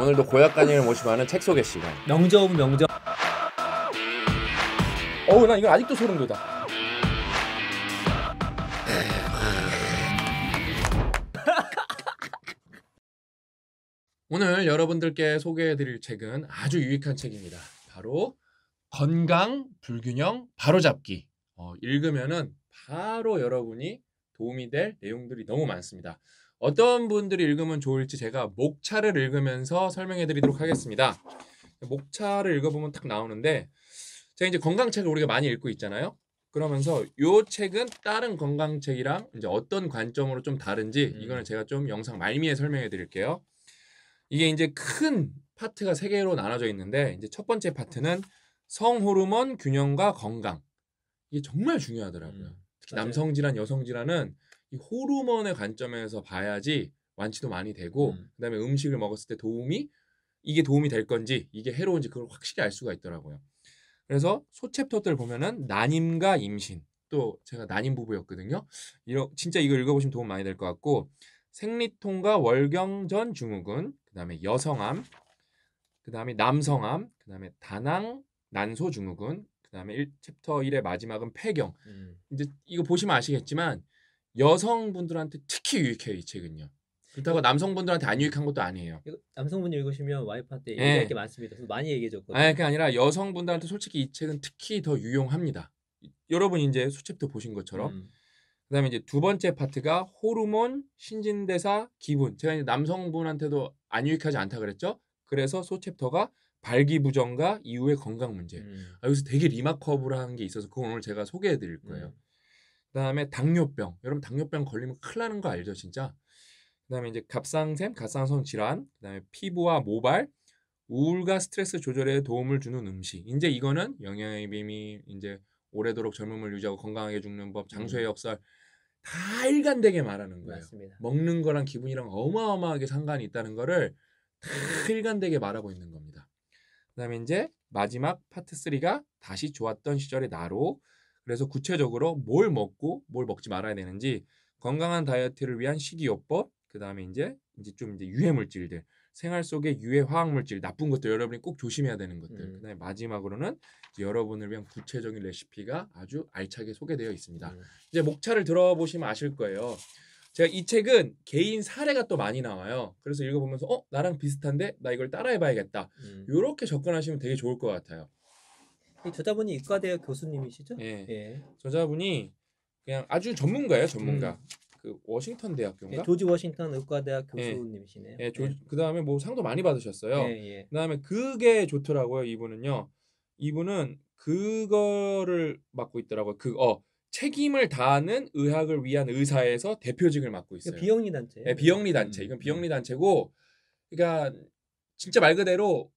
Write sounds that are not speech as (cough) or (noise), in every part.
오늘도 고약간이를 모시면책 소개 시간. 명저 오 명저. 어우 나 이건 아직도 소름 돋아. (laughs) 오늘 여러분들께 소개해드릴 책은 아주 유익한 책입니다. 바로 건강 불균형 바로잡기. 어, 읽으면은 바로 여러분이 도움이 될 내용들이 너무 많습니다. 어떤 분들이 읽으면 좋을지 제가 목차를 읽으면서 설명해 드리도록 하겠습니다. 목차를 읽어보면 딱 나오는데 제가 이제 건강책을 우리가 많이 읽고 있잖아요. 그러면서 요 책은 다른 건강책이랑 이제 어떤 관점으로 좀 다른지 음. 이거는 제가 좀 영상 말미에 설명해 드릴게요. 이게 이제 큰 파트가 세 개로 나눠져 있는데 이제 첫 번째 파트는 성호르몬 균형과 건강 이게 정말 중요하더라고요. 음. 특히 남성 질환, 여성 질환은 이 호르몬의 관점에서 봐야지 완치도 많이 되고 음. 그다음에 음식을 먹었을 때 도움이 이게 도움이 될 건지 이게 해로운지 그걸 확실히 알 수가 있더라고요. 그래서 소챕터들 보면은 난임과 임신 또 제가 난임 부부였거든요. 이러, 진짜 이거 읽어보시면 도움 많이 될 것 같고 생리통과 월경 전 증후군 그다음에 여성암 그다음에 남성암 그다음에 다낭 난소 증후군 그다음에 1, 챕터 1의 마지막은 폐경 음. 이제 이거 보시면 아시겠지만 여성분들한테 특히 유익해요 이 책은요. 그렇다고 어. 남성분들한테 안 유익한 것도 아니에요. 남성분 읽으시면 와이프한테 예. 얘기할 네. 게 많습니다. 많이 얘기해줬거든요. 아니 그게 아니라 여성분들한테 솔직히 이 책은 특히 더 유용합니다. 여러분 이제 수챕터 보신 것처럼 음. 그다음에 이제 두 번째 파트가 호르몬, 신진대사, 기분. 제가 이제 남성분한테도 안 유익하지 않다 그랬죠. 그래서 소챕터가 발기부전과 이후의 건강 문제. 음. 아, 여기서 되게 리마커블한 게 있어서 그건 오늘 제가 소개해드릴 거예요. 음. 그다음에 당뇨병. 여러분 당뇨병 걸리면 큰일 나는 거 알죠, 진짜? 그다음에 이제 갑상샘, 갑상선 질환, 그다음에 피부와 모발, 우울과 스트레스 조절에 도움을 주는 음식. 이제 이거는 영양의 비밀, 이제 오래도록 젊음을 유지하고 건강하게 죽는 법, 장수의 음. 역설 다 일관되게 말하는 거예요. 맞습니다. 먹는 거랑 기분이랑 어마어마하게 상관이 있다는 거를 다 일관되게 말하고 있는 겁니다. 그다음에 이제 마지막 파트 3가 다시 좋았던 시절의 나로 그래서 구체적으로 뭘 먹고 뭘 먹지 말아야 되는지 건강한 다이어트를 위한 식이요법 그다음에 이제 이제 좀 이제 유해 물질들 생활 속의 유해 화학 물질 나쁜 것들 여러분이 꼭 조심해야 되는 것들 음. 그다음에 마지막으로는 여러분을 위한 구체적인 레시피가 아주 알차게 소개되어 있습니다 음. 이제 목차를 들어보시면 아실 거예요 제가 이 책은 개인 사례가 또 많이 나와요 그래서 읽어보면서 어 나랑 비슷한데 나 이걸 따라해봐야겠다 음. 이렇게 접근하시면 되게 좋을 것 같아요 이 저자분이 이과대학 교수님이시죠? 예. 예. 저자분이 그냥 아주 전문가예요, 전문가. 음. 그 워싱턴 대학교인가? 예, 조지 워싱턴 의과대학 예. 교수님이시네요. 예, 조, 예. 그다음에 뭐 상도 많이 받으셨어요. 예, 그다음에 그게 좋더라고요, 이분은요. 이분은 그거를 맡고 있더라고요. 그 어, 책임을 다하는 의학을 위한 의사에서 대표직을 맡고 있어요. 비영리 단체. 네, 비영리 단체. 음, 이건 음. 비영리 단체고, 그러니까 진짜 말 그대로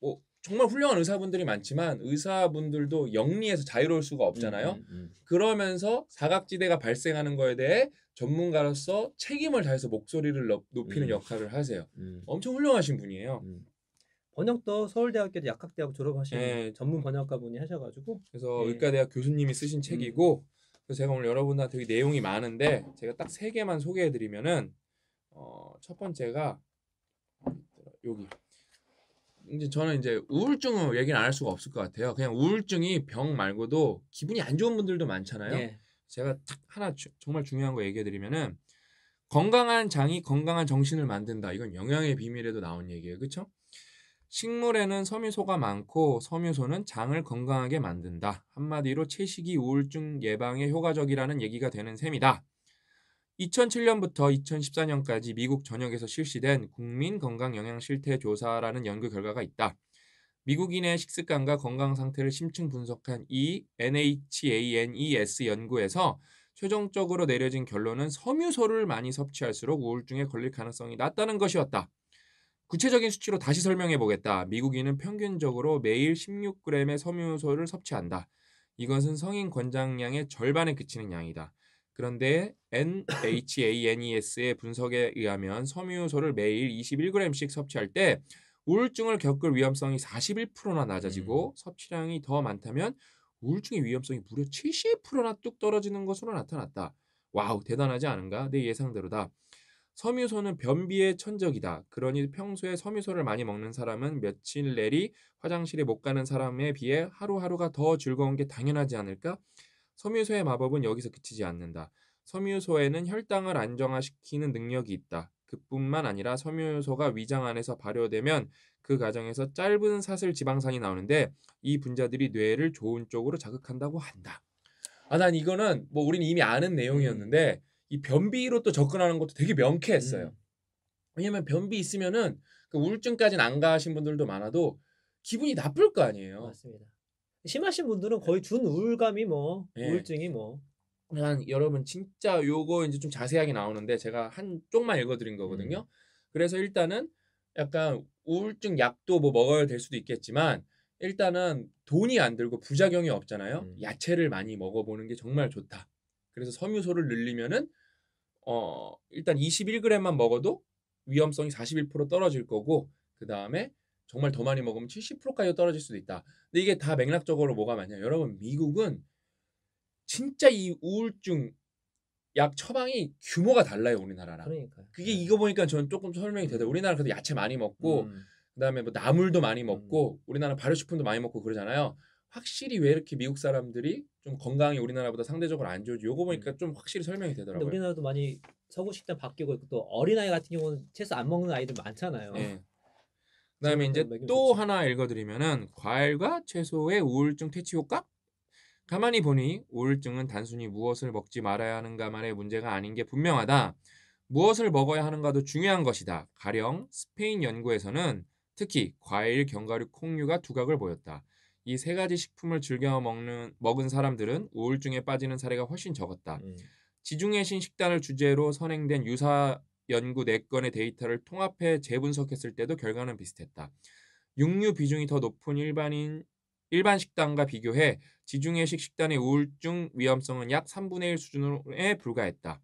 뭐 정말 훌륭한 의사분들이 많지만 의사분들도 영리해서 자유로울 수가 음, 없잖아요. 음, 음, 음. 그러면서 사각지대가 발생하는 거에 대해 전문가로서 책임을 다해서 목소리를 높이는 음. 역할을 하세요. 음. 엄청 훌륭하신 분이에요. 번역도 서울대학교 약학대학 졸업하신 네. 전문 번역가분이 하셔가지고 그래서 네. 의과대학 교수님이 쓰신 책이고 그래서 제가 오늘 여러분한테 되게 내용이 많은데 제가 딱 세 개만 소개해드리면은 어, 첫 번째가 여기 이제 저는 이제 우울증을 얘기는 안 할 수가 없을 것 같아요. 그냥 우울증이 병 말고도 기분이 안 좋은 분들도 많잖아요. 예. 제가 딱 하나 주, 정말 중요한 거 얘기해 드리면은 건강한 장이 건강한 정신을 만든다. 이건 영양의 비밀에도 나온 얘기예요. 그렇죠? 식물에는 섬유소가 많고 섬유소는 장을 건강하게 만든다. 한마디로 채식이 우울증 예방에 효과적이라는 얘기가 되는 셈이다. 2007년부터 2014년까지 미국 전역에서 실시된 국민 건강 영양 실태 조사라는 연구 결과가 있다. 미국인의 식습관과 건강 상태를 심층 분석한 이 NHANES 연구에서 최종적으로 내려진 결론은 섬유소를 많이 섭취할수록 우울증에 걸릴 가능성이 낮다는 것이었다. 구체적인 수치로 다시 설명해 보겠다. 미국인은 평균적으로 매일 16g의 섬유소를 섭취한다. 이것은 성인 권장량의 절반에 그치는 양이다. 그런데 NHANES의 분석에 의하면 섬유소를 매일 21g씩 섭취할 때 우울증을 겪을 위험성이 41%나 낮아지고 음. 섭취량이 더 많다면 우울증의 위험성이 무려 70%나 뚝 떨어지는 것으로 나타났다. 와우, 대단하지 않은가? 내 예상대로다. 섬유소는 변비의 천적이다. 그러니 평소에 섬유소를 많이 먹는 사람은 며칠 내리 화장실에 못 가는 사람에 비해 하루하루가 더 즐거운 게 당연하지 않을까? 섬유소의 마법은 여기서 그치지 않는다. 섬유소에는 혈당을 안정화시키는 능력이 있다. 그뿐만 아니라 섬유소가 위장 안에서 발효되면 그 과정에서 짧은 사슬 지방산이 나오는데 이 분자들이 뇌를 좋은 쪽으로 자극한다고 한다. 아, 난 이거는 뭐 우리는 이미 아는 내용이었는데 음. 이 변비로 또 접근하는 것도 되게 명쾌했어요. 음. 왜냐면 변비 있으면은 그 우울증까지는 안 가신 분들도 많아도 기분이 나쁠 거 아니에요. 맞습니다. 심하신 분들은 거의 준 우울감이 뭐 네. 우울증이 뭐난 여러분 진짜 요거 이제 좀 자세하게 나오는데 제가 한 쪽만 읽어드린 거거든요. 음. 그래서 일단은 약간 우울증 약도 뭐 먹어야 될 수도 있겠지만 일단은 돈이 안 들고 부작용이 없잖아요. 음. 야채를 많이 먹어보는 게 정말 좋다. 그래서 섬유소를 늘리면은 어 일단 21g만 먹어도 위험성이 41% 떨어질 거고 그 다음에 정말 더 많이 먹으면 70%까지 떨어질 수도 있다. 근데 이게 다 맥락적으로 뭐가 맞냐? 여러분 미국은 진짜 이 우울증 약 처방이 규모가 달라요 우리나라랑. 그러니까. 그게 네. 이거 보니까 저는 조금 설명이 되다. 우리나라 그래도 야채 많이 먹고 음. 그다음에 뭐 나물도 많이 음. 먹고 우리나라 발효식품도 많이 먹고 그러잖아요. 확실히 왜 이렇게 미국 사람들이 좀 건강이 우리나라보다 상대적으로 안 좋은지 요거 보니까 음. 좀 확실히 설명이 되더라고요. 우리나라도 많이 서구 식단 바뀌고 있고 또 어린아이 같은 경우는 채소 안 먹는 아이들 많잖아요. 네. 그다음에 음, 이제 음, 또 하나 읽어드리면은 과일과 채소의 우울증 퇴치 효과? 가만히 보니 우울증은 단순히 무엇을 먹지 말아야 하는가만의 문제가 아닌 게 분명하다. 무엇을 먹어야 하는가도 중요한 것이다. 가령 스페인 연구에서는 특히 과일, 견과류, 콩류가 두각을 보였다. 이 세 가지 식품을 즐겨 먹는 먹은 사람들은 우울증에 빠지는 사례가 훨씬 적었다. 음. 지중해신 식단을 주제로 선행된 유사 연구 4건의 데이터를 통합해 재분석했을 때도 결과는 비슷했다. 육류 비중이 더 높은 일반인 일반 식단과 비교해 지중해식 식단의 우울증 위험성은 약 3분의 1 수준에 불과했다.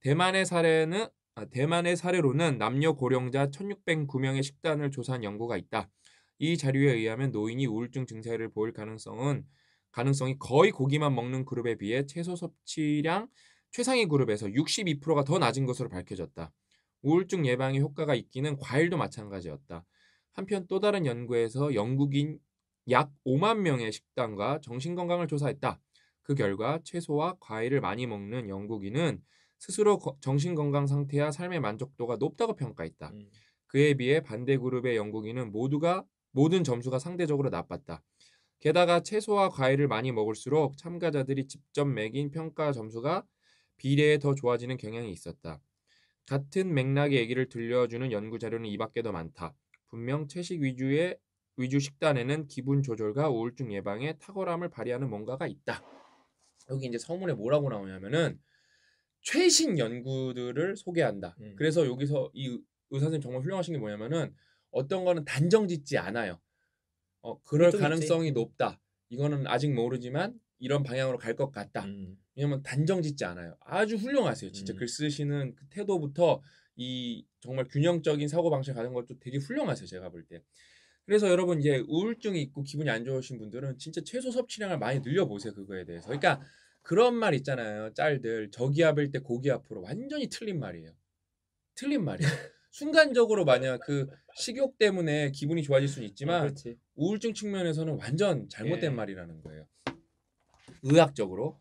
대만의 사례는 아, 대만의 사례로는 남녀 고령자 1,609명의 식단을 조사한 연구가 있다. 이 자료에 의하면 노인이 우울증 증세를 보일 가능성은 가능성이 거의 고기만 먹는 그룹에 비해 채소 섭취량 최상위 그룹에서 62%가 더 낮은 것으로 밝혀졌다. 우울증 예방에 효과가 있기는 과일도 마찬가지였다. 한편 또 다른 연구에서 영국인 약 5만 명의 식단과 정신건강을 조사했다. 그 결과 채소와 과일을 많이 먹는 영국인은 스스로 정신건강 상태와 삶의 만족도가 높다고 평가했다. 음. 그에 비해 반대 그룹의 영국인은 모두가 모든 점수가 상대적으로 나빴다. 게다가 채소와 과일을 많이 먹을수록 참가자들이 직접 매긴 평가 점수가 비례에 더 좋아지는 경향이 있었다. 같은 맥락의 얘기를 들려주는 연구 자료는 이밖에 더 많다. 분명 채식 위주의 위주 식단에는 기분 조절과 우울증 예방에 탁월함을 발휘하는 뭔가가 있다. 여기 이제 서문에 뭐라고 나오냐면은 최신 연구들을 소개한다. 음. 그래서 여기서 이 의사 선생님 정말 훌륭하신 게 뭐냐면은 어떤 거는 단정 짓지 않아요. 어, 그럴 가능성이 있지. 높다. 이거는 아직 모르지만 이런 방향으로 갈 것 같다. 음. 왜냐면 단정 짓지 않아요. 아주 훌륭하세요. 진짜 음. 글 쓰시는 그 태도부터 이 정말 균형적인 사고 방식 가는 것도 되게 훌륭하세요. 제가 볼 때. 그래서 여러분 이제 우울증이 있고 기분이 안 좋으신 분들은 진짜 최소 섭취량을 많이 늘려 보세요. 그거에 대해서. 그러니까 그런 말 있잖아요. 짤들 저기압일 때 고기압으로 완전히 틀린 말이에요. 틀린 말이에요. (laughs) 순간적으로 만약 그 식욕 때문에 기분이 좋아질 수는 아, 있지만 그 우울증 측면에서는 완전 잘못된 예. 말이라는 거예요. 의학적으로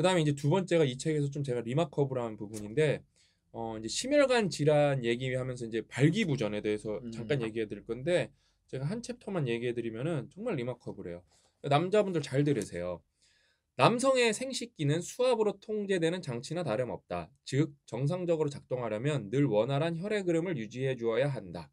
그 다음에 이제 두 번째가 이 책에서 좀 제가 리마커블한 부분인데 어 이제 심혈관 질환 얘기하면서 이제 발기부전에 대해서 음. 잠깐 얘기해 드릴 건데 제가 한 챕터만 얘기해 드리면은 정말 리마커블해요. 남자분들 잘 들으세요. 남성의 생식기는 수압으로 통제되는 장치나 다름없다. 즉 정상적으로 작동하려면 늘 원활한 혈액 흐름을 유지해 주어야 한다.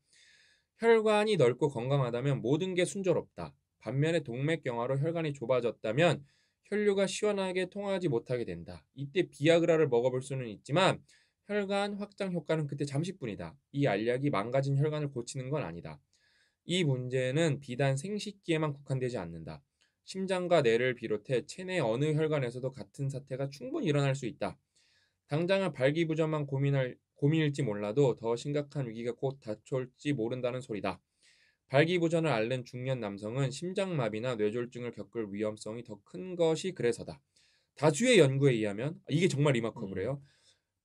혈관이 넓고 건강하다면 모든 게 순조롭다. 반면에 동맥경화로 혈관이 좁아졌다면 혈류가 시원하게 통하지 못하게 된다. 이때 비아그라를 먹어볼 수는 있지만 혈관 확장 효과는 그때 잠시뿐이다. 이 알약이 망가진 혈관을 고치는 건 아니다. 이 문제는 비단 생식기에만 국한되지 않는다. 심장과 뇌를 비롯해 체내 어느 혈관에서도 같은 사태가 충분히 일어날 수 있다. 당장은 발기부전만 고민할 고민일지 몰라도 더 심각한 위기가 곧 닥쳐올지 모른다는 소리다. 발기부전을 앓는 중년 남성은 심장마비나 뇌졸중을 겪을 위험성이 더 큰 것이 그래서다. 다수의 연구에 의하면 이게 정말 리마커블해요. 음.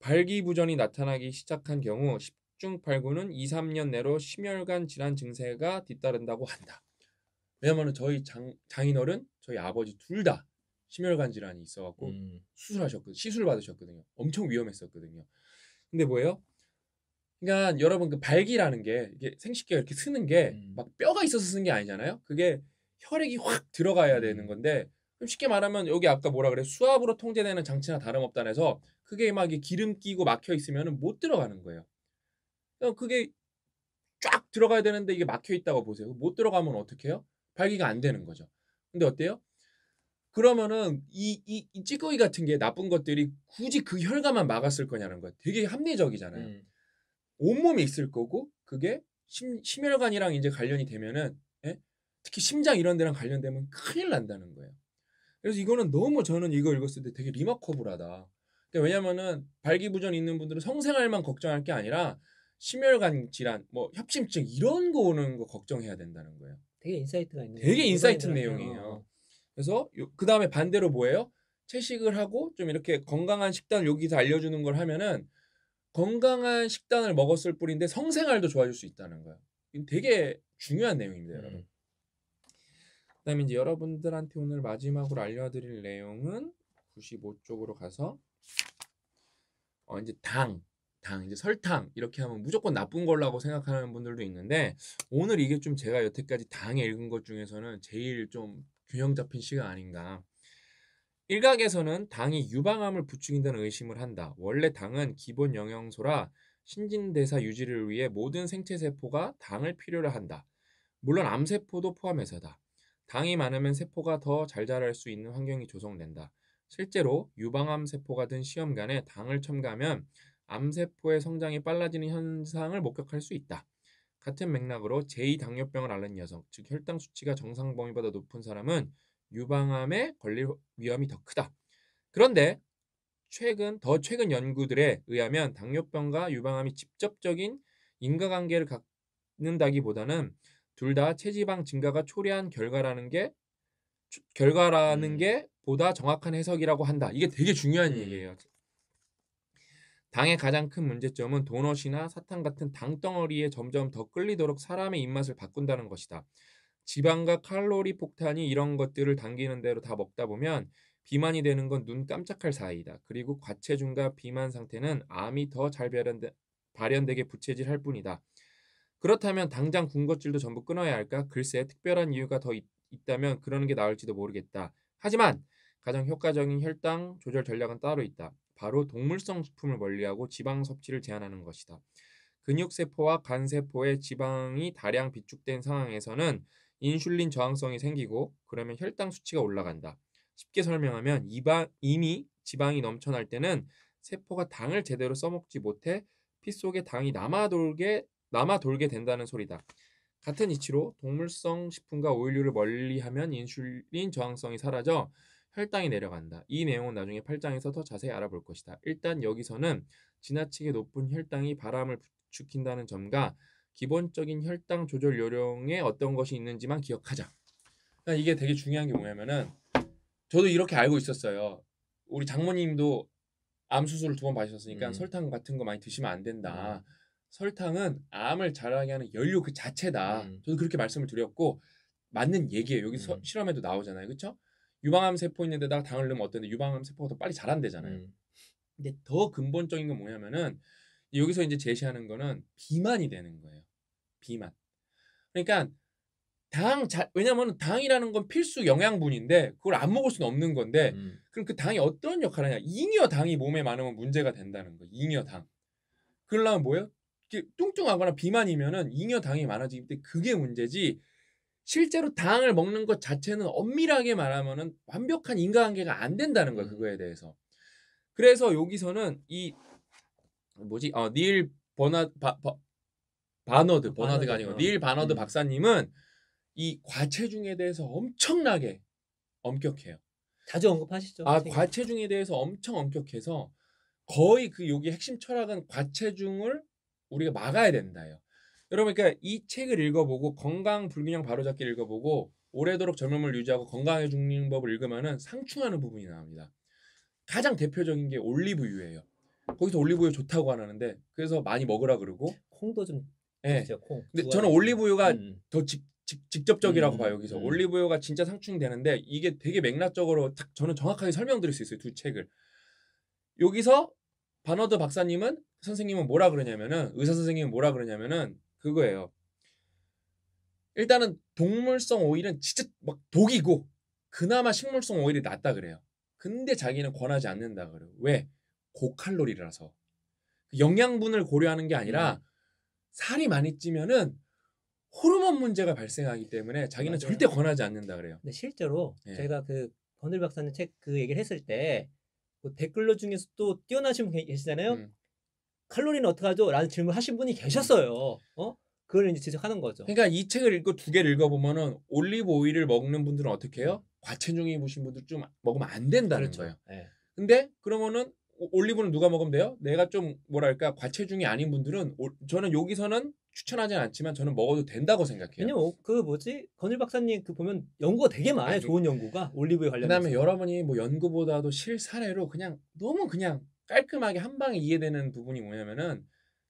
발기부전이 나타나기 시작한 경우 10중 8구는 2, 3년 내로 심혈관 질환 증세가 뒤따른다고 한다. 왜냐하면 저희 장, 장인어른, 저희 아버지 둘 다 심혈관 질환이 있어갖고 음. 수술하셨거든요. 시술 받으셨거든요. 엄청 위험했었거든요. 근데 뭐예요? 그러니까 여러분 그 발기라는 게 이게 생식기가 이렇게 쓰는 게막 음. 뼈가 있어서 쓰는 게 아니잖아요. 그게 혈액이 확 들어가야 되는 음. 건데 쉽게 말하면 여기 아까 뭐라 그래 수압으로 통제되는 장치나 다름없다해서 그게 막 기름 끼고 막혀 있으면 못 들어가는 거예요. 그게 쫙 들어가야 되는데 이게 막혀 있다고 보세요. 못 들어가면 어떻게 해요? 발기가 안 되는 거죠. 근데 어때요? 그러면은 이, 이, 이 찌꺼기 같은 게 나쁜 것들이 굳이 그 혈관만 막았을 거냐는 거예요. 되게 합리적이잖아요. 음. 온몸에 있을 거고 그게 심, 심혈관이랑 이제 관련이 되면은 예? 특히 심장 이런 데랑 관련되면 큰일 난다는 거예요. 그래서 이거는 너무 저는 이거 읽었을 때 되게 리마커블하다. 그러니까 왜냐면은 발기부전 있는 분들은 성생활만 걱정할 게 아니라 심혈관 질환, 뭐 협심증 이런 거 오는 거 걱정해야 된다는 거예요. 되게 인사이트가 있는. 되게 인사이트 내용이에요. 어. 그래서 그 다음에 반대로 뭐예요? 채식을 하고 좀 이렇게 건강한 식단 여기서 알려주는 걸 하면은 건강한 식단을 먹었을 뿐인데 성생활도 좋아질 수 있다는 거예요 되게 중요한 내용입니다, 여러분. 음. 그다음에 이제 여러분들한테 오늘 마지막으로 알려드릴 내용은 95쪽으로 가서 어 이제 당, 당 이제 설탕 이렇게 하면 무조건 나쁜 걸라고 생각하는 분들도 있는데 오늘 이게 좀 제가 여태까지 당에 읽은 것 중에서는 제일 좀 균형 잡힌 시가 아닌가. 일각에서는 당이 유방암을 부추긴다는 의심을 한다. 원래 당은 기본 영양소라 신진대사 유지를 위해 모든 생체세포가 당을 필요로 한다. 물론 암세포도 포함해서다. 당이 많으면 세포가 더 잘 자랄 수 있는 환경이 조성된다. 실제로 유방암 세포가 든 시험관에 당을 첨가하면 암세포의 성장이 빨라지는 현상을 목격할 수 있다. 같은 맥락으로 제2당뇨병을 앓는 여성, 즉 혈당 수치가 정상 범위보다 높은 사람은 유방암에 걸릴 위험이 더 크다. 그런데 최근 더 최근 연구들에 의하면 당뇨병과 유방암이 직접적인 인과관계를 갖는다기보다는 둘 다 체지방 증가가 초래한 결과라는 게 주, 결과라는 음. 게 보다 정확한 해석이라고 한다. 이게 되게 중요한 음. 얘기예요. 당의 가장 큰 문제점은 도넛이나 사탕 같은 당 덩어리에 점점 더 끌리도록 사람의 입맛을 바꾼다는 것이다. 지방과 칼로리 폭탄이 이런 것들을 당기는 대로 다 먹다 보면 비만이 되는 건 눈 깜짝할 사이다. 그리고 과체중과 비만 상태는 암이 더 잘 발현되, 게 부채질할 뿐이다. 그렇다면 당장 군것질도 전부 끊어야 할까? 글쎄 특별한 이유가 더 있, 있다면 그러는 게 나을지도 모르겠다. 하지만 가장 효과적인 혈당 조절 전략은 따로 있다. 바로 동물성 식품을 멀리하고 지방 섭취를 제한하는 것이다. 근육세포와 간세포의 지방이 다량 비축된 상황에서는 인슐린 저항성이 생기고 그러면 혈당 수치가 올라간다. 쉽게 설명하면 이미 지방이 넘쳐날 때는 세포가 당을 제대로 써먹지 못해 피 속에 당이 남아 돌게 남아 돌게 된다는 소리다. 같은 이치로 동물성 식품과 오일류를 멀리하면 인슐린 저항성이 사라져 혈당이 내려간다. 이 내용은 나중에 8장에서 더 자세히 알아볼 것이다. 일단 여기서는 지나치게 높은 혈당이 바람을 부추긴다는 점과 기본적인 혈당 조절 요령에 어떤 것이 있는지만 기억하자. 그니까 이게 되게 중요한 게 뭐냐면은 저도 이렇게 알고 있었어요. 우리 장모님도 암 수술을 두 번 받으셨으니까 음. 설탕 같은 거 많이 드시면 안 된다. 음. 설탕은 암을 자라게 하는 연료 그 자체다. 음. 저도 그렇게 말씀을 드렸고 맞는 얘기예요. 여기 서, 음. 실험에도 나오잖아요, 그렇죠? 유방암 세포 있는 데다가 당을 넣으면 어떤데 유방암 세포가 더 빨리 자란대잖아요. 음. 근데 더 근본적인 건 뭐냐면은 여기서 이제 제시하는 거는 비만이 되는 거예요. 비만. 그러니까 당 자, 왜냐면 당이라는 건 필수 영양분인데 그걸 안 먹을 수는 없는 건데 음. 그럼 그 당이 어떤 역할을 하냐? 잉여 당이 몸에 많으면 문제가 된다는 거. 잉여 당. 그러려면 뭐예요? 뚱뚱하거나 비만이면은 잉여 당이 많아지기 때문에 그게 문제지. 실제로 당을 먹는 것 자체는 엄밀하게 말하면은 완벽한 인과관계가 안 된다는 거예요 음. 그거에 대해서. 그래서 여기서는 이 뭐지? 어, 닐 버나 바, 바, 바너드 아, 버나드가 아니고 어. 닐 바너드 음. 박사님은 이 과체중에 대해서 엄청나게 엄격해요. 자주 언급하시죠. 아 과체중에 대해서 엄청 엄격해서 거의 그 여기 핵심 철학은 과체중을 우리가 막아야 된다요. 여러분 그러니까 이 책을 읽어보고 건강 불균형 바로잡기 읽어보고 오래도록 젊음을 유지하고 건강해 죽는 법을 읽으면은 상충하는 부분이 나옵니다. 가장 대표적인 게 올리브유예요. 거기서 올리브유 좋다고 하는데 그래서 많이 먹으라 그러고 콩도 좀 예. 네. 근데 저는 올리브유가 음, 음. 더 직, 직, 접적이라고 음. 봐요. 여기서 음. 올리브유가 진짜 상충되는데 이게 되게 맥락적으로 딱 저는 정확하게 설명드릴 수 있어요. 두 책을. 여기서 바너드 박사님은 선생님은 뭐라 그러냐면은 의사 선생님은 뭐라 그러냐면은 그거예요. 일단은 동물성 오일은 진짜 막 독이고 그나마 식물성 오일이 낫다 그래요. 근데 자기는 권하지 않는다 그래요. 왜? 고칼로리라서 그 영양분을 고려하는 게 아니라 음. 살이 많이 찌면은 호르몬 문제가 발생하기 때문에 자기는 맞아요. 절대 권하지 않는다 그래요. 근데 실제로 예. 제가 그 건들 박사님 책 그 얘기를 했을 때그 뭐 댓글로 중에서 또 뛰어나신 분 계시잖아요. 음. 칼로리는 어떻게 하죠? 라는 질문 하신 분이 계셨어요. 음. 어? 그걸 이제 지적하는 거죠. 그러니까 이 책을 읽고 두 개를 읽어보면은 올리브 오일을 먹는 분들은 어떻게 해요? 음. 과체중이 보신 분들 좀 먹으면 안 된다는 그렇죠. 거예요. 네. 근데 그러면은 올리브는 누가 먹으면 돼요? 내가 좀 뭐랄까 과체중이 아닌 분들은 오, 저는 여기서는 추천하진 않지만 저는 먹어도 된다고 생각해요. 왜냐면 그 뭐지 건일 박사님 그 보면 연구가 되게 아, 많아요. 아니, 네. 좋은 연구가 올리브에 관련해서. 그다음에 여러분이 뭐 연구보다도 실사례로 그냥 너무 그냥 깔끔하게 한 방에 이해되는 부분이 뭐냐면은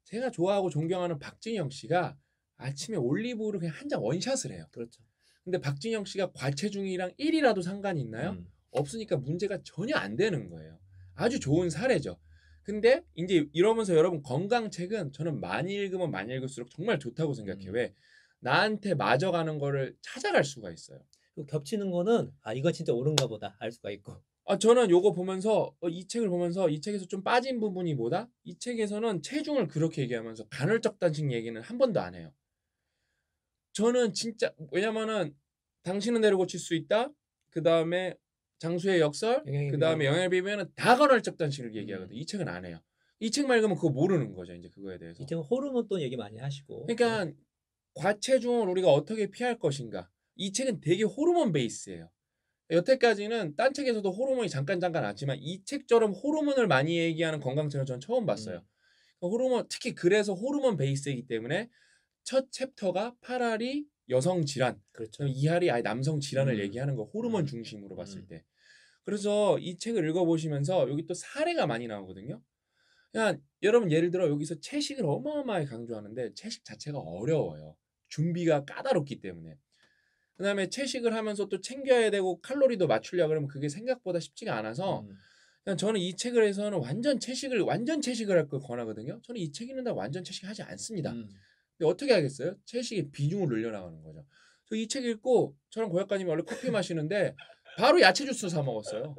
제가 좋아하고 존경하는 박진영 씨가 아침에 올리브를 그냥 한 장 원샷을 해요. 그렇죠. 근데 박진영 씨가 과체중이랑 1이라도 상관이 있나요? 음. 없으니까 문제가 전혀 안 되는 거예요. 아주 좋은 사례죠. 근데 이제 이러면서 여러분 건강책은 저는 많이 읽으면 많이 읽을수록 정말 좋다고 생각해 음. 왜? 나한테 맞아가는 거를 찾아갈 수가 있어요. 겹치는 거는 아 이거 진짜 옳은가 보다 알 수가 있고. 아 저는 요거 보면서 어, 이 책을 보면서 이 책에서 좀 빠진 부분이 뭐다? 이 책에서는 체중을 그렇게 얘기하면서 간헐적 단식 얘기는 한 번도 안 해요. 저는 진짜 왜냐면은 당신은 내려 고칠 수 있다. 그 다음에 장수의 역설, 그 다음에 영향을비면은다 간헐 적단식을 얘기하거든. 음. 이 책은 안 해요. 이 책 말고는 그거 모르는 거죠. 이제 그거에 대해서. 이 책은 호르몬 또 얘기 많이 하시고. 그러니까 네. 과체중을 우리가 어떻게 피할 것인가. 이 책은 되게 호르몬 베이스예요. 여태까지는 딴 책에서도 호르몬이 잠깐 잠깐 나왔지만 이 책처럼 호르몬을 많이 얘기하는 건강책을 전 처음 봤어요. 음. 그러니까 호르몬 특히 그래서 호르몬 베이스이기 때문에 첫 챕터가 파라리 여성 질환, 그렇죠. 이하이 아예 남성 질환을 음. 얘기하는 거 호르몬 음. 중심으로 봤을 음. 때. 그래서 이 책을 읽어보시면서 여기 또 사례가 많이 나오거든요. 그냥 그러니까 여러분 예를 들어 여기서 채식을 어마어마하게 강조하는데 채식 자체가 어려워요. 준비가 까다롭기 때문에. 그 다음에 채식을 하면서 또 챙겨야 되고 칼로리도 맞추려 그러면 그게 생각보다 쉽지가 않아서 음. 그냥 저는 이 책을 해서는 완전 채식을 완전 채식을 할 걸 권하거든요. 저는 이 책에는 다 완전 채식하지 않습니다. 음. 근데 어떻게 하겠어요? 채식의 비중을 늘려나가는 거죠. 이 책 읽고 저랑 고약가님이 원래 커피 마시는데 바로 야채 주스 사 먹었어요.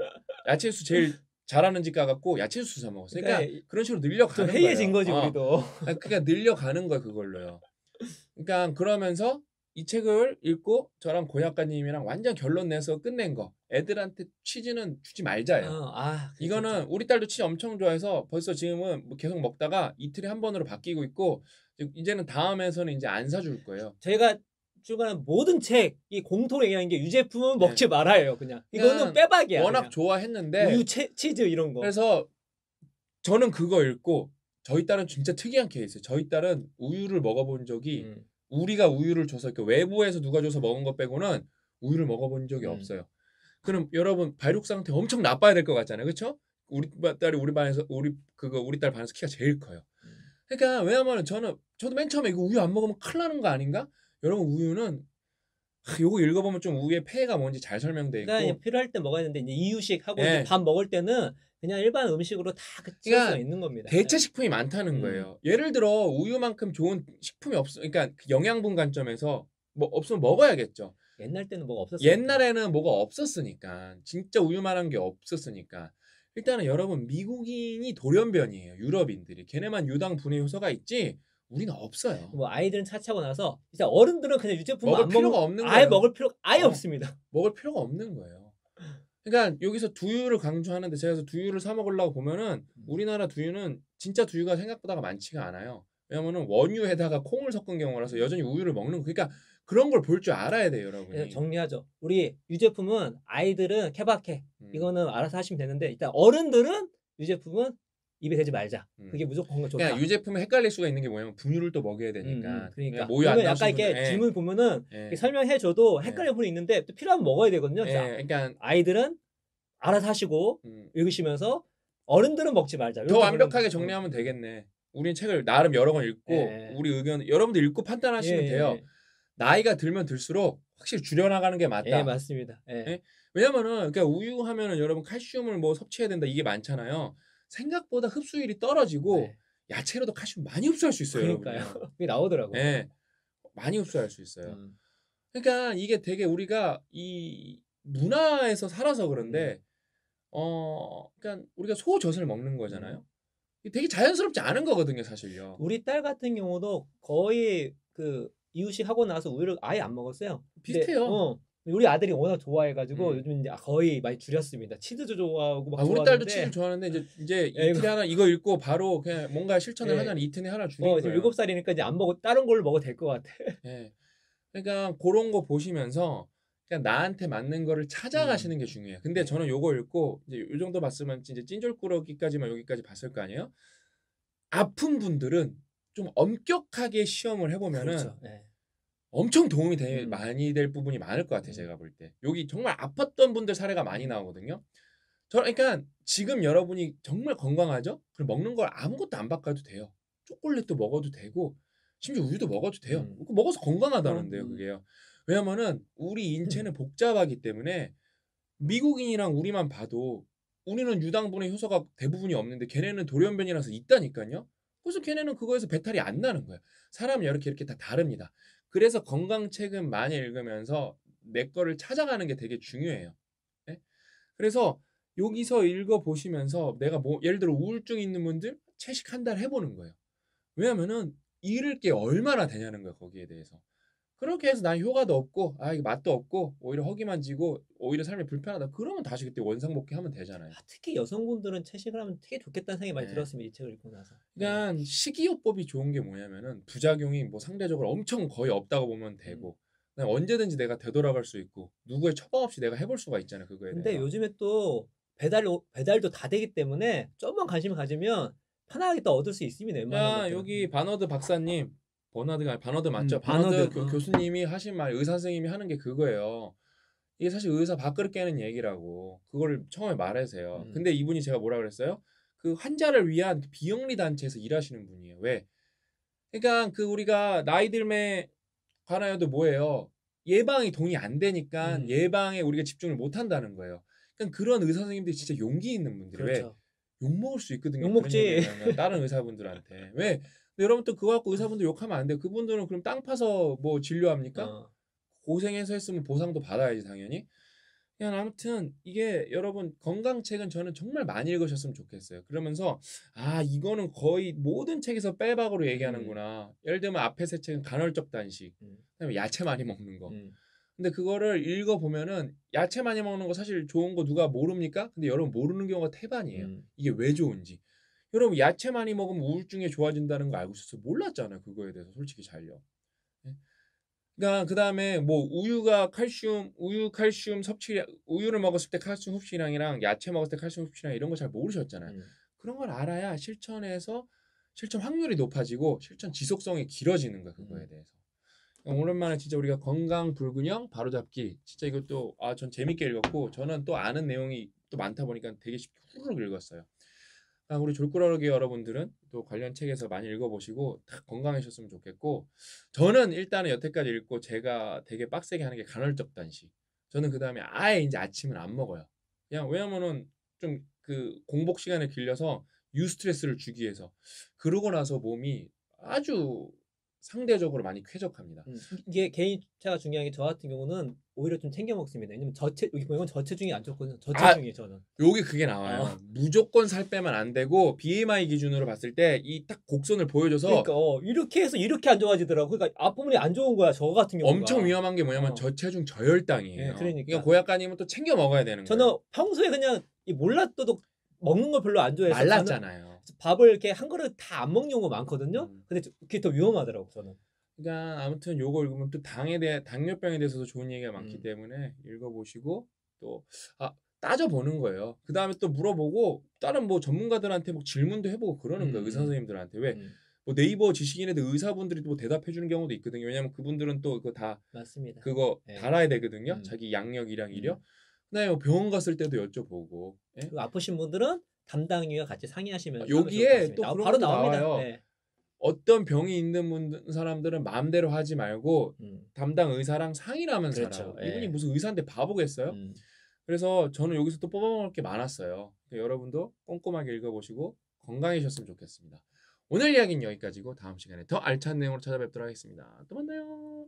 야채 주스 제일 잘하는 집 가갖고 야채 주스 사 먹었어요. 그러니까, 그러니까 그런 식으로 늘려가는 거예요. 해이해진 거지 어. 우리도. 아, 그러니까 늘려가는 거야 그걸로요. 그러니까 그러면서 이 책을 읽고 저랑 고약가님이랑 완전 결론 내서 끝낸 거. 애들한테 치즈는 주지 말자예요. 어, 아, 그렇죠, 이거는 그렇죠. 우리 딸도 치즈 엄청 좋아해서 벌써 지금은 뭐 계속 먹다가 이틀에 한 번으로 바뀌고 있고 이제는 다음에서는 이제 안 사줄 거예요. 제가 출간 모든 책이 공통으 얘기하는 게 유제품은 네. 먹지 말아요 그냥 이거는 그냥 빼박이야 워낙 그냥. 좋아했는데 우유 채, 치즈 이런 거 그래서 저는 그거 읽고 저희 딸은 진짜 특이한 케이스 저희 딸은 우유를 먹어본 적이 음. 우리가 우유를 줘서 이렇게 외부에서 누가 줘서 먹은 것 빼고는 우유를 먹어본 적이 음. 없어요 그럼 여러분 발육 상태 엄청 나빠야 될 것 같잖아요 그렇죠 우리 딸이 우리 반에서 우리 그거 우리 딸 반에서 키가 제일 커요 음. 그러니까 왜냐면 저는 저도 맨 처음에 이거 우유 안 먹으면 큰일 나는 거 아닌가 여러분 우유는 요거 읽어보면 좀 우유의 폐가 뭔지 잘 설명돼 있고 그러니까 필요할 때 먹어야 되는데 이제 이유식 하고 네. 이제 예. 밥 먹을 때는 그냥 일반 음식으로 다 찍을 그 그러니까 있는 겁니다. 대체 예. 식품이 많다는 음. 거예요. 예를 들어 우유만큼 좋은 식품이 없어, 그러니까 그 영양분 관점에서 뭐 없으면 먹어야겠죠. 옛날 때는 뭐가 없었어요. 옛날에는 뭐가 없었으니까 진짜 우유만한 게 없었으니까 일단은 여러분 미국인이 돌연변이에요. 유럽인들이 걔네만 유당 분해 효소가 있지 우리는 없어요. 뭐 아이들은 차차고 나서 진짜 어른들은 그냥 유제품 먹을 안 필요가 먹, 없는 거예요. 아예 먹을 필요 아예 어, 없습니다. (laughs) 먹을 필요가 없는 거예요. 그러니까 여기서 두유를 강조하는데 제가 그래서 두유를 사 먹으려고 보면은 음. 우리나라 두유는 진짜 두유가 생각보다 많지가 않아요. 왜냐면은 원유에다가 콩을 섞은 경우라서 여전히 우유를 먹는 거. 그러니까 그런 걸 볼 줄 알아야 돼요, 여러분. 네, 정리하죠. 우리 유제품은 아이들은 케바케 음. 이거는 알아서 하시면 되는데 일단 어른들은 유제품은 입에 대지 말자. 음. 그게 무조건 좋다. 그러니까 유제품에 헷갈릴 수가 있는 게 뭐냐면 분유를 또 먹여야 되니까. 음, 음 그러니까 모유 안 약간 이렇게 예. 질문 보면은 예. 설명해 줘도 예. 헷갈릴 분이 있는데 또 필요하면 먹어야 되거든요. 예, 그러니까 아이들은 알아서 하시고 음. 읽으시면서 어른들은 먹지 말자. 더 완벽하게 정리하면 되겠네. 우리 책을 나름 여러 권 읽고 예. 우리 의견 여러분들 읽고 판단하시면 예. 예 돼요. 나이가 들면 들수록 확실히 줄여나가는 게 맞다. 예, 맞습니다. 예. 왜냐면은 그러니까 우유 하면은 여러분 칼슘을 뭐 섭취해야 된다 이게 많잖아요. 생각보다 흡수율이 떨어지고 네. 야채로도 칼슘 많이 흡수할 수 있어요. 그러니까요. (laughs) 그게 나오더라고요. 네. 많이 흡수할 수 있어요. 음. 그러니까 이게 되게 우리가 이 문화에서 살아서 그런데 음. 어 그러니까 우리가 소젖을 먹는 거잖아요. 음. 되게 자연스럽지 않은 거거든요, 사실요. 우리 딸 같은 경우도 거의 그 이유식 하고 나서 우유를 아예 안 먹었어요. 비슷해요. 근데, 어, 우리 아들이 워낙 좋아해가지고 음. 요즘 이제 거의 많이 줄였습니다. 치즈도 좋아하고 막 아, 우리 딸도 치즈 좋아하는데 이제 이제 예, 이틀에 이거. 하나 이거 읽고 바로 그냥 뭔가 실천을 예. 하나 이틀에 하나 줄인 어, 거예요. 일곱 살이니까 이제 안먹어 다른 걸 먹어도 될 것 같아. 예. 그러니까 그런 거 보시면서 그냥 나한테 맞는 거를 찾아가시는 음. 게 중요해요. 근데 저는 요거 읽고 이제 요 정도 봤으면 이제 찐졸꾸러기까지만 여기까지 봤을 거 아니에요. 아픈 분들은 좀 엄격하게 시험을 해보면은. 그렇죠. 네. 엄청 도움이 되, 음. 많이 될 부분이 많을 것 같아요. 음. 제가 볼 때. 여기 정말 아팠던 분들 사례가 많이 나오거든요. 저 그러니까 지금 여러분이 정말 건강하죠? 그럼 먹는 걸 아무것도 안 바꿔도 돼요. 초콜릿도 먹어도 되고 심지어 우유도 먹어도 돼요. 음. 그 먹어서 건강하다는데요, 그게요. 왜냐면은 우리 인체는 음. 복잡하기 때문에 미국인이랑 우리만 봐도 우리는 유당분의 효소가 대부분이 없는데 걔네는 돌연변이라서 있다니까요. 그래서 걔네는 그거에서 배탈이 안 나는 거예요. 사람 이렇게 이렇게 다 다릅니다. 그래서 건강책은 많이 읽으면서 내 거를 찾아가는 게 되게 중요해요. 네? 그래서 여기서 읽어보시면서 내가 뭐 예를 들어 우울증 있는 분들 채식 한 달 해보는 거예요. 왜냐면은 읽을 게 얼마나 되냐는 거야 거기에 대해서. 그렇게 해서 난 효과도 없고 아 이게 맛도 없고 오히려 허기만 지고 오히려 삶이 불편하다 그러면 다시 그때 원상복귀 하면 되잖아요. 아, 특히 여성분들은 채식을 하면 되게 좋겠다는 생각이 많이 네. 들었습니다. 이 책을 읽고 나서. 네. 그러니까 네. 식이요법이 좋은 게 뭐냐면은 부작용이 뭐 상대적으로 엄청 거의 없다고 보면 되고 음. 언제든지 내가 되돌아갈 수 있고 누구의 처방 없이 내가 해볼 수가 있잖아요 그거에. 근데 대해서. 요즘에 또 배달 배달도 다 되기 때문에 조금만 관심을 가지면 편하게 또 얻을 수 있습니다. 웬만한 야것 여기 바너드 음. 박사님 버나드가 아니 바너드 맞죠? 음, 바너드, 바너드 교, 어. 수님이 하신 말 의사 선생님이 하는 게 그거예요. 이게 사실 의사 밥그릇 깨는 얘기라고 그거를 처음에 말하세요. 음. 근데 이분이 제가 뭐라 그랬어요? 그 환자를 위한 비영리 단체에서 일하시는 분이에요. 왜? 그러니까 그 우리가 나이 들매 관하여도 뭐예요? 예방이 동의 안 되니까 음. 예방에 우리가 집중을 못 한다는 거예요. 그러니까 그런 의사 선생님들이 진짜 용기 있는 분들 그렇죠. 왜? 욕 먹을 수 있거든요. 욕 먹지. 다른 의사분들한테 왜 여러분 또 그거 갖고 의사분들 욕하면 안 돼요. 그분들은 그럼 땅 파서 뭐 진료합니까? 어. 고생해서 했으면 보상도 받아야지 당연히. 그냥 아무튼 이게 여러분 건강 책은 저는 정말 많이 읽으셨으면 좋겠어요. 그러면서 아 이거는 거의 모든 책에서 빼박으로 얘기하는구나. 음. 예를 들면 앞에 세 책은 간헐적 단식, 음. 그다음에 야채 많이 먹는 거. 음. 근데 그거를 읽어 보면은 야채 많이 먹는 거 사실 좋은 거 누가 모릅니까? 근데 여러분 모르는 경우가 태반이에요. 음. 이게 왜 좋은지. 여러분 야채 많이 먹으면 우울증에 좋아진다는 거 알고 있었어요? 몰랐잖아요. 그거에 대해서 솔직히 잘요. 예? 그러니까 그다음에 뭐 우유가 칼슘, 우유 칼슘 섭취 우유를 먹었을 때 칼슘 흡취량이랑 야채 먹었을 때 칼슘 섭취량 이런 거 잘 모르셨잖아요. 음. 그런 걸 알아야 실천에서 실천 확률이 높아지고 실천 지속성이 길어지는 거 그거에 음. 대해서. 그러니까 오랜만에 진짜 우리가 건강 불균형 바로잡기 진짜 이것도 아전 재밌게 읽었고 저는 또 아는 내용이 또 많다 보니까 되게 쉽게 후루룩 읽었어요. 우리 졸꾸러기 여러분들은 또 관련 책에서 많이 읽어보시고 다 건강하셨으면 좋겠고 저는 일단은 여태까지 읽고 제가 되게 빡세게 하는 게 간헐적 단식. 저는 그 다음에 아예 이제 아침을 안 먹어요. 그냥 왜냐면은 좀 그 공복 시간을 길려서 유스트레스를 주기 위해서 그러고 나서 몸이 아주 상대적으로 많이 쾌적합니다. 음. 이게 개인차가 중요한 게 저 같은 경우는 오히려 좀 챙겨 먹습니다. 왜냐면 저체 여기 보면 저체중이 안 좋거든요. 저체중이 아, 저는. 여기 그게 나와요. 어. 무조건 살 빼면 안 되고 BMI 기준으로 봤을 때 이 딱 곡선을 보여줘서 그러니까 어, 이렇게 해서 이렇게 안 좋아지더라고. 그러니까 앞부분이 안 좋은 거야. 저 같은 경우가. 엄청 위험한 게 뭐냐면 어. 저체중 저혈당이에요. 네, 그러니까. 그러니까 고약간이면 또 챙겨 먹어야 되는 거예요. 저는 평소에 그냥 몰랐어도 먹는 걸 별로 안 좋아해서 말랐잖아요. 밥을 이렇게 한 그릇 다 안 먹는 경우가 많거든요. 음. 근데 그게 더 위험하더라고 저는. 그러니까 아무튼 요거 읽으면 또 당에 대해 당뇨병에 대해서도 좋은 얘기가 많기 음. 때문에 읽어보시고 또 아, 따져보는 거예요. 그 다음에 또 물어보고 다른 뭐 전문가들한테 뭐 질문도 해보고 그러는 거예요. 의사 음. 선생님들한테 왜? 음. 뭐 네이버 지식인에 대 의사분들이 또 뭐 대답해 주는 경우도 있거든요. 왜냐면 그분들은 또 그거 다 맞습니다. 그거 네. 달아야 되거든요. 음. 자기 양력, 이량 이력. 그다음에 뭐 병원 갔을 때도 여쭤보고. 예? 아프신 분들은 담당위와 같이 상의하시면 아, 여기에 또 나, 바로 나옵니다. 네. 어떤 병이 있는 분 사람들은 마음대로 하지 말고 음. 담당 의사랑 상의를 하면서 그렇죠. 예. 이분이 무슨 의사인데 바보겠어요? 음. 그래서 저는 여기서 또 뽑아먹을 게 많았어요. 여러분도 꼼꼼하게 읽어보시고 건강해셨으면 좋겠습니다. 오늘 이야기는 여기까지고 다음 시간에 더 알찬 내용으로 찾아뵙도록 하겠습니다. 또 만나요.